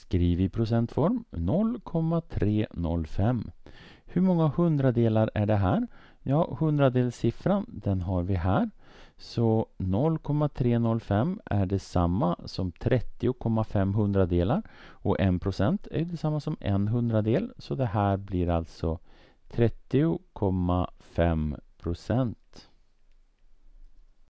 Skriv i procentform 0,305. Hur många hundradelar är det här? Ja, hundradelssiffran den har vi här. Så 0,305 är detsamma som 30,5 hundradelar och 1% är detsamma som en hundradel. Så det här blir alltså 30,5 procent.